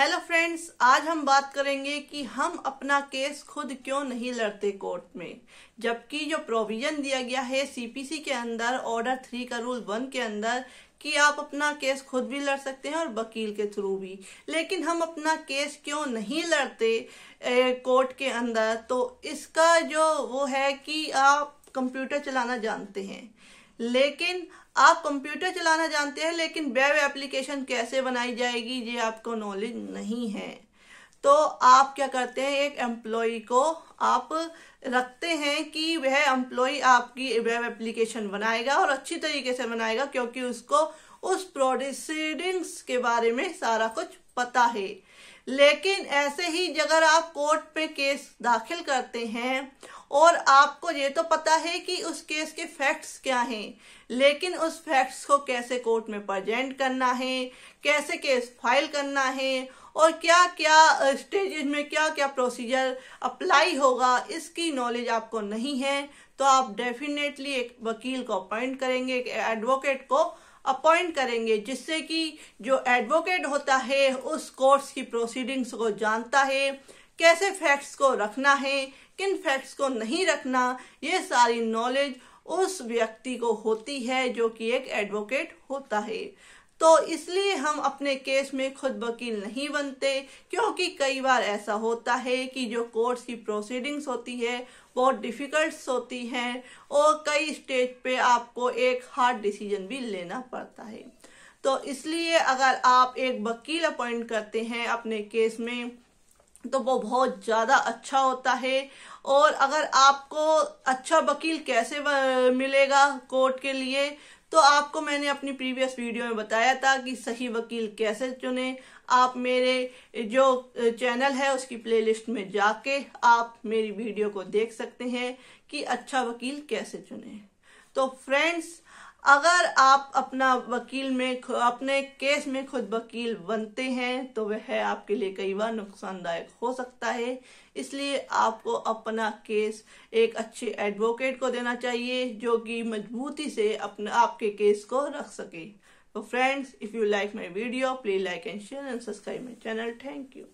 hello friends आज हम बात करेंगे कि हम अपना केस खुद क्यों नहीं लड़ते कोर्ट में जबकि जो प्रोविजन दिया गया है सीपीसी के अंदर ऑर्डर थ्री का रूल वन के अंदर कि आप अपना केस खुद भी लड़ सकते हैं और वकील के थ्रू भी लेकिन हम अपना केस क्यों नहीं लड़ते कोर्ट के अंदर तो इसका जो वो है कि आप कंप्यूटर चलाना जानते हैं लेकिन आप कंप्यूटर चलाना जानते हैं लेकिन वेब एप्लीकेशन कैसे बनाई जाएगी ये आपको नॉलेज नहीं है तो आप क्या करते हैं एक एम्प्लॉय को आप रखते हैं कि वह एम्प्लॉय आपकी वेब एप्लीकेशन बनाएगा और अच्छी तरीके से बनाएगा क्योंकि उसको उस प्रोडिसडिंग्स के बारे में सारा कुछ पता है लेकिन ऐसे ही अगर आप कोर्ट पे केस दाखिल करते हैं और आपको ये तो पता है कि उस केस के फैक्ट्स क्या हैं लेकिन उस फैक्ट्स को कैसे कोर्ट में प्रजेंट करना है कैसे केस फाइल करना है और क्या क्या स्टेज में क्या क्या प्रोसीजर अप्लाई होगा इसकी नॉलेज आपको नहीं है तो आप डेफिनेटली एक वकील को अपॉइंट करेंगे एक एडवोकेट को अपॉइंट करेंगे जिससे कि जो एडवोकेट होता है उस कोर्ट्स की प्रोसीडिंग्स को जानता है कैसे फैक्ट्स को रखना है किन फैक्ट्स को नहीं रखना ये सारी नॉलेज उस व्यक्ति को होती है जो कि एक एडवोकेट होता है तो इसलिए हम अपने केस में खुद वकील नहीं बनते क्योंकि कई बार ऐसा होता है कि जो कोर्ट की प्रोसीडिंग्स होती है बहुत डिफ़िकल्ट होती हैं और कई स्टेज पे आपको एक हार्ड डिसीजन भी लेना पड़ता है तो इसलिए अगर आप एक वकील अपॉइंट करते हैं अपने केस में तो वो बहुत ज़्यादा अच्छा होता है और अगर आपको अच्छा वकील कैसे मिलेगा कोर्ट के लिए तो आपको मैंने अपनी प्रीवियस वीडियो में बताया था कि सही वकील कैसे चुने आप मेरे जो चैनल है उसकी प्लेलिस्ट में जाके आप मेरी वीडियो को देख सकते हैं कि अच्छा वकील कैसे चुने तो फ्रेंड्स अगर आप अपना वकील में अपने केस में खुद वकील बनते हैं तो वह आपके लिए कई बार नुकसानदायक हो सकता है इसलिए आपको अपना केस एक अच्छे एडवोकेट को देना चाहिए जो कि मजबूती से अपने आपके केस को रख सके तो friends if you like my video please like and share and subscribe my channel thank you